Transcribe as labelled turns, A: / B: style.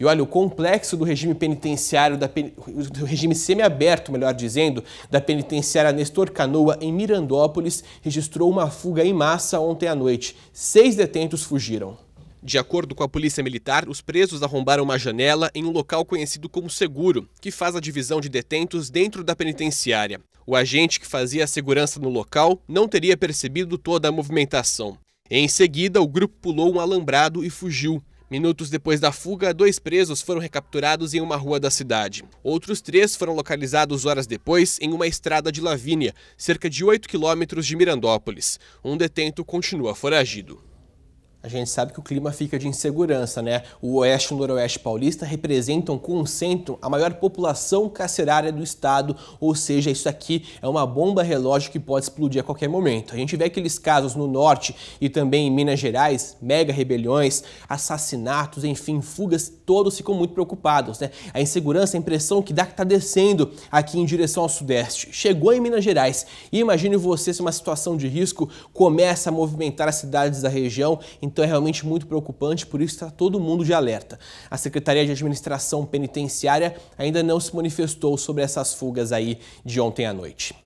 A: E olha, o complexo do regime penitenciário, da, do regime semiaberto, melhor dizendo, da penitenciária Nestor Canoa, em Mirandópolis, registrou uma fuga em massa ontem à noite. Seis detentos fugiram. De acordo com a polícia militar, os presos arrombaram uma janela em um local conhecido como seguro, que faz a divisão de detentos dentro da penitenciária. O agente que fazia a segurança no local não teria percebido toda a movimentação. Em seguida, o grupo pulou um alambrado e fugiu. Minutos depois da fuga, dois presos foram recapturados em uma rua da cidade. Outros três foram localizados horas depois em uma estrada de Lavínia, cerca de 8 quilômetros de Mirandópolis. Um detento continua foragido. A gente sabe que o clima fica de insegurança, né? O oeste e o noroeste paulista representam, concentram a maior população carcerária do estado, ou seja, isso aqui é uma bomba relógio que pode explodir a qualquer momento. A gente vê aqueles casos no norte e também em Minas Gerais, mega rebeliões, assassinatos, enfim, fugas, todos ficam muito preocupados, né? A insegurança, a impressão que dá que está descendo aqui em direção ao sudeste. Chegou em Minas Gerais e imagine você se uma situação de risco começa a movimentar as cidades da região então é realmente muito preocupante, por isso está todo mundo de alerta. A Secretaria de Administração Penitenciária ainda não se manifestou sobre essas fugas aí de ontem à noite.